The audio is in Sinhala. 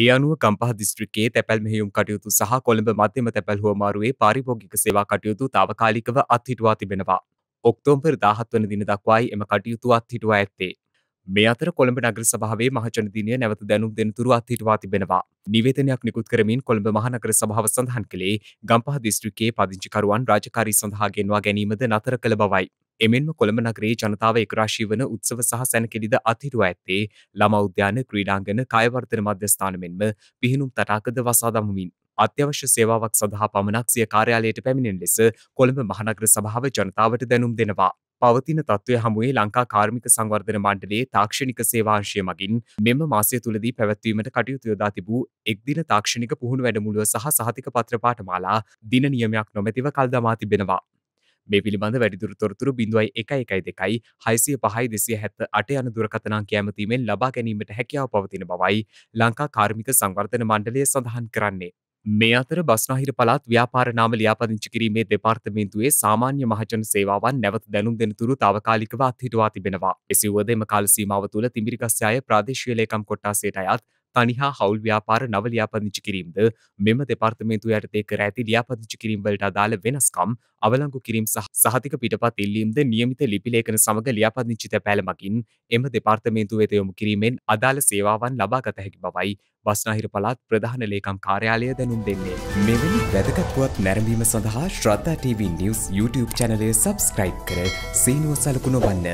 ඒ අනුව කම්පහ දිස්ත්‍රිකයේ තැපැල් මෙහෙයුම් කටයුතු සහ කොළඹ මධ්‍යම තැපැල් හුවමාරුවේ පාරිභෝගික සේවා කටයුතු තාවකාලිකව අත්හිටුවා තිබෙනවා. ඔක්තෝම්බර් 17 වන දින දක්වායි එම කටයුතු අත්හිටුවා ඇත්තේ. මේ අතර කොළඹ නගර සභාවේ මහජන දිනය නැවත දැනුම් දෙනතුරු අත්හිටවා තිබෙනවා. නිවේදනයක් නිකුත් කරමින් කොළඹ මහනගර සභාව සඳහන් කළේ ගම්පහ දිස්ත්‍රික්කයේ පදිංචිකරුවන් රාජකාරී සඳහා ගෙන්වා ගැනීමද නතර කළ බවයි. එමෙන්ම කොළඹ නගරයේ ජනතාව එක්රාශී වන උත්සව සහ සැනකෙළිද අතිරුව ඇත්තේ ළම උද්‍යාන ක්‍රීඩාංගන කයවර්ධන මධ්‍යස්ථාන මෙන්ම පිහිනුම් තටාකද වසා දමමින් අත්‍යවශ්‍ය සේවාවක් සඳහා පමණක් සිය කාර්යාලයට පැමිණෙන ලෙස කොළඹ මහනගර සභාව ජනතාවට දැනුම් දෙනවා. පවතින තත්ත්වය හමුවේ ලංකා කාර්මික සංවර්ධන මණ්ඩලයේ තාක්ෂණික සේවාංශය මගින් මෙම මාසය තුළදී පැවැත්වීමට කටයුතු යොදා තිබූ එක්දින තාක්ෂණික පුහුණු වැඩමුළුව සහ සහතික පත්‍ර පාඨමාලා දින නියමයක් නොමැතිව කල් දමා තිබෙනවා. මේ පිළිබඳ වැඩිදුර තොරතුරු බිඳුවයි එක එකයි දෙකයි හයිසිය පහයි දෙසිය හැත්ත අට යන දුරකතනා කෑමතීමෙන් ලබා ගැනීමට හැකියාව පවතින බවයි ලංකා කාර්මික සංවර්ධන මණ්ඩලය සඳහන් කරන්නේ. මේ අතර බස්නාහිර පළාත් ව්‍යාපාරනාම ලියාපදිංචි කිරීමේ දෙපාර්තමේන්තුවේ සාමාන්‍ය මහජන සේවාවන් නැවත දැනුම් දෙනතුරු තාවකාලිකව අත්හිටවා තිබෙනවා. එසිවුවද එම කාල සීමාව තුළ තිමිරිගස්යාය ප්‍රාදේශීය ලේකම් කොට්ටාසයට අයත් තනිහා හවුල් ව්‍යාපාර නව ලියාපදිංචි කිරීම්ද මෙම දෙපාර්තමේන්තුව යටතේ කර ඇති ලියාපදිංචි කිරීම් වලට අදාළ වෙනස්කම් අවලංගු කිරීම් සහ සහතික පිටපත් ඉල්ලීම්ද නියමිත ලිපි ලේඛන සමග ලියාපදිංචිත පෑලමකින් එම දෙපාර්තමේන්තුව වෙත යොමු කිරීමෙන් අදාළ සේවාවන් ලබාගත හැකි බවයි බස්නාහිර පළාත් ප්‍රධාන ලේකම් කාර්යාලය දැනුම් දෙන්නේ. මෙවැනි වැදගත්වත් නැරඹීම සඳහා ශ්‍රද්ධා TV නිවස් YouTube චැනලය සබස්ක්‍රයිබ් කර සීනුව සලකුණ වන්න.